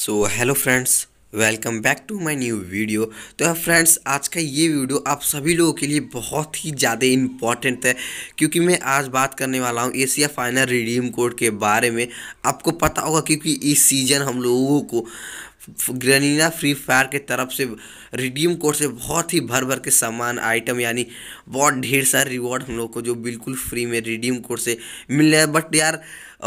so hello friends welcome back to my new video तो friends आज का ये वीडियो आप सभी लोगों के लिए बहुत ही ज़्यादा इम्पॉर्टेंट है क्योंकि मैं आज बात करने वाला हूँ एशिया फाइनल रिडीम कोड के बारे में आपको पता होगा क्योंकि इस सीज़न हम लोगों को ग्रेनिना फ्री फायर के तरफ से रिडीम कोड से बहुत ही भर भर के सामान आइटम यानी बहुत ढेर सारे रिवॉर्ड हम लोग को जो बिल्कुल फ्री में रिडीम कोड से मिल रहा है बट यार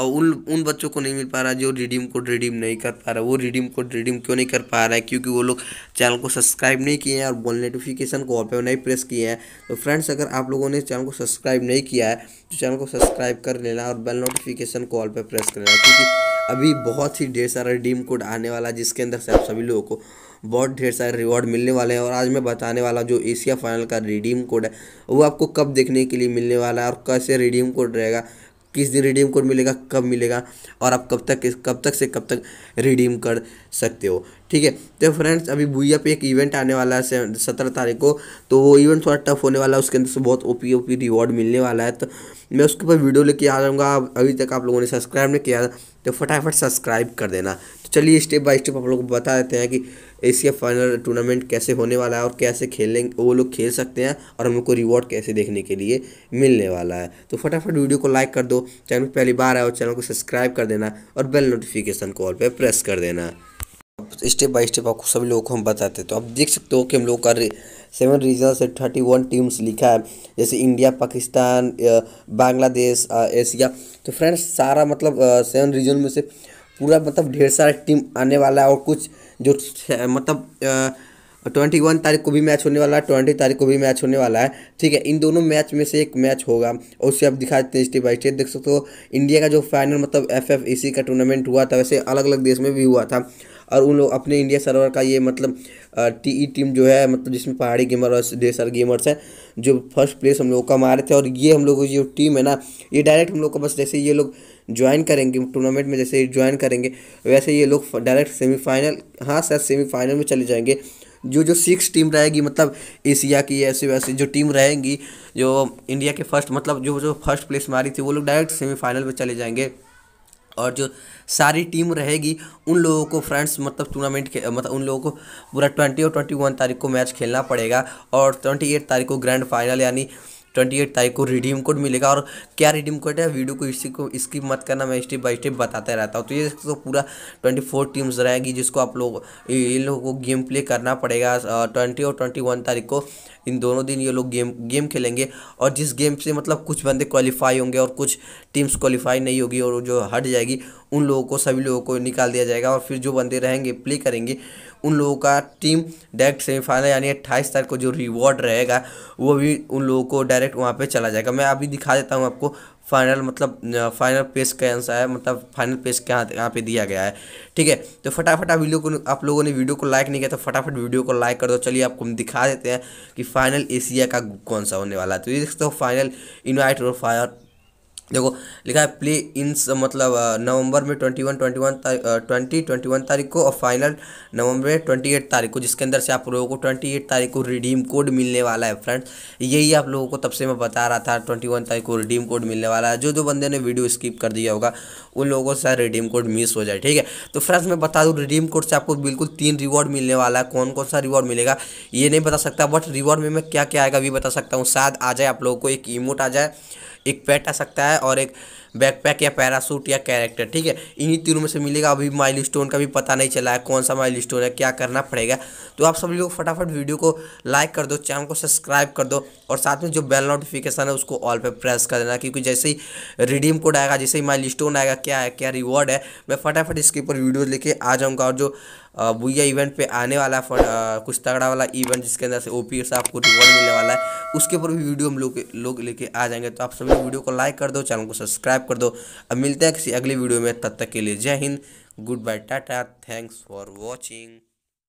उन उन बच्चों को नहीं मिल पा रहा जो रिडीम कोड रिडीम नहीं कर पा रहा वो रिडीम कोड रिडीम क्यों नहीं कर पा रहा है क्योंकि वो लोग चैनल को सब्सक्राइब नहीं किए हैं और बॉल नोटिफिकेशन को ऑल पे नहीं प्रेस किए हैं तो फ्रेंड्स अगर आप लोगों ने चैनल को सब्सक्राइब नहीं किया है तो चैनल को सब्सक्राइब कर लेना और बेल नोटिफिकेशन को ऑल पर प्रेस कर लेना क्योंकि अभी बहुत ही ढेर सारा डीम कोड आने वाला है जिसके अंदर से आप सभी लोगों को बहुत ढेर सारे रिवॉर्ड मिलने वाले हैं और आज मैं बताने वाला जो एशिया फाइनल का रिडीम कोड है वो आपको कब देखने के लिए मिलने वाला है और कैसे रिडीम कोड रहेगा किस दिन रिडीम कोड मिलेगा कब मिलेगा और आप कब तक कब तक से कब तक रिडीम कर सकते हो ठीक है तो फ्रेंड्स अभी भूया पे एक इवेंट आने वाला है सत्रह तारीख को तो वो इवेंट थोड़ा टफ होने वाला है उसके अंदर से बहुत ओपी ओपी रिवॉर्ड मिलने वाला है तो मैं उसके ऊपर वीडियो लेके आ जाऊँगा अभी तक आप लोगों ने सब्सक्राइब नहीं किया तो फटाफट सब्सक्राइब कर देना तो चलिए स्टेप बाय स्टेप आप लोग को बता देते हैं कि एशिया फाइनल टूर्नामेंट कैसे होने वाला है और कैसे खेलें वो लोग खेल सकते हैं और हमको रिवॉर्ड कैसे देखने के लिए मिलने वाला है तो फटाफट वीडियो को लाइक कर दो चैनल पर पहली बार आए और चैनल को सब्सक्राइब कर देना और बेल नोटिफिकेशन कॉल पर प्रेस कर देना स्टेप बाय स्टेप आपको सभी लोगों को हम बताते हैं तो आप देख सकते हो कि हम लोग का सेवन रीजन से थर्टी वन टीम्स लिखा है जैसे इंडिया पाकिस्तान बांग्लादेश एशिया तो फ्रेंड्स सारा मतलब सेवन रीजन में से पूरा मतलब ढेर सारा टीम आने वाला है और कुछ जो मतलब ट्वेंटी वन तारीख को भी मैच होने वाला है ट्वेंटी तारीख को भी मैच होने वाला है ठीक है इन दोनों मैच में से एक मैच होगा और उसे आप दिखा देते हैं स्टेप बाई स्टेप देख सकते हो इंडिया का जो फाइनल मतलब एफ एफ ए सी का टूर्नामेंट हुआ था वैसे अलग अलग देश में भी हुआ था और उन लोग अपने इंडिया सर्वर का ये मतलब टी ई टीम जो है मतलब जिसमें पहाड़ी गेमर और ढेर सारे गेमर्स हैं जो फर्स्ट प्लेस हम लोग का मारे थे और ये हम लोग की जो टीम है ना ये डायरेक्ट हम लोग को बस जैसे ये लोग ज्वाइन करेंगे टूर्नामेंट में जैसे ज्वाइन करेंगे वैसे ये लोग डायरेक्ट सेमीफाइनल हाँ सर सेमीफाइनल में चले जाएंगे जो जो सिक्स टीम रहेगी मतलब एशिया की ऐसी वैसे जो टीम रहेंगी जो इंडिया के फर्स्ट मतलब जो जो फर्स्ट प्लेस मारी थी वो लोग डायरेक्ट सेमीफाइनल में चले जाएंगे और जो सारी टीम रहेगी उन लोगों को फ्रेंड्स मतलब टूर्नामेंट के मतलब उन लोगों को पूरा ट्वेंटी और ट्वेंटी वन तारीख को मैच खेलना पड़ेगा और ट्वेंटी एट तारीख को ग्रैंड फाइनल यानी ट्वेंटी एट तारीख को रिडीम कोड मिलेगा और क्या रिडीम कोड है वीडियो को इसी को इसकी मत करना मैं स्टेप बाय स्टेप बताते रहता हूँ तो ये तो पूरा ट्वेंटी फोर टीम्स रहेगी जिसको आप लोग इन लोगों को गेम प्ले करना पड़ेगा ट्वेंटी और ट्वेंटी वन तारीख को इन दोनों दिन ये लोग गेम गेम खेलेंगे और जिस गेम से मतलब कुछ बंदे क्वालिफाई होंगे और कुछ टीम्स क्वालिफाई नहीं होगी और जो हट जाएगी उन लोगों को सभी लोगों को निकाल दिया जाएगा और फिर जो बंदे रहेंगे प्ले करेंगे उन लोगों का टीम डायरेक्ट सेमीफाइनल यानी अट्ठाईस तारीख को जो रिवॉर्ड रहेगा वो भी उन लोगों को डायरेक्ट वहाँ पर चला जाएगा मैं अभी दिखा देता हूँ आपको फाइनल मतलब फाइनल पेज का आंसर है मतलब फाइनल पेज के यहाँ यहाँ पे दिया गया है ठीक है तो फटाफट आप वीडियो को आप लोगों ने वीडियो को लाइक नहीं किया तो फटाफट वीडियो को लाइक कर दो चलिए आपको हम दिखा देते हैं कि फाइनल एशिया का कौन सा होने वाला है तो ये देखते हो फाइनल इन्वाइट और फायर देखो लिखा है प्ले इन मतलब uh, नवंबर में twenty one twenty one twenty twenty one तारीख को और फाइनल नवंबर में ट्वेंटी एट तारीख को जिसके अंदर से आप लोगों को ट्वेंटी एट तारीख को रिडीम कोड मिलने वाला है फ्रेंड्स यही आप लोगों को तब से मैं बता रहा था ट्वेंटी वन तारीख को रिडीम कोड मिलने वाला है जो जो बंदे ने वीडियो स्किप कर दिया होगा उन लोगों से रिडीम कोड मिस हो जाए ठीक है तो फ्रेंड्स मैं बता दूँ रिडीम कोड से आपको बिल्कुल तीन रिवॉर्ड मिलने वाला है कौन कौन सा रिवॉर्ड मिलेगा ये नहीं बता सकता बट रिवॉर्ड में मैं क्या क्या आएगा भी बता सकता हूँ शायद आ जाए आप लोगों को एक इमोट आ जाए एक पैट आ सकता है और एक बैकपैक या पैरासूट या कैरेक्टर ठीक है इन्हीं तीनों में से मिलेगा अभी माइल का भी पता नहीं चला है कौन सा माइल है क्या करना पड़ेगा तो आप सभी लोग फटाफट वीडियो को लाइक कर दो चैनल को सब्सक्राइब कर दो और साथ में जो बेल नोटिफिकेशन है उसको ऑल पर प्रेस कर देना क्योंकि जैसे ही रिडीम कोड आएगा जैसे ही माइल आएगा क्या है क्या रिवॉर्ड है मैं फटाफट इसके ऊपर वीडियो लेके आ जाऊँगा और जो भूया इवेंट पे आने वाला फंड कुछ तगड़ा वाला इवेंट जिसके अंदर से ओ पी से आपको रिवॉर्ड मिलने वाला है उसके ऊपर भी वीडियो हम लोग लोग लेके आ जाएंगे तो आप सभी वीडियो को लाइक कर दो चैनल को सब्सक्राइब कर दो अब मिलते हैं किसी अगली वीडियो में तब तक के लिए जय हिंद गुड बाय टाटा थैंक्स फॉर वॉचिंग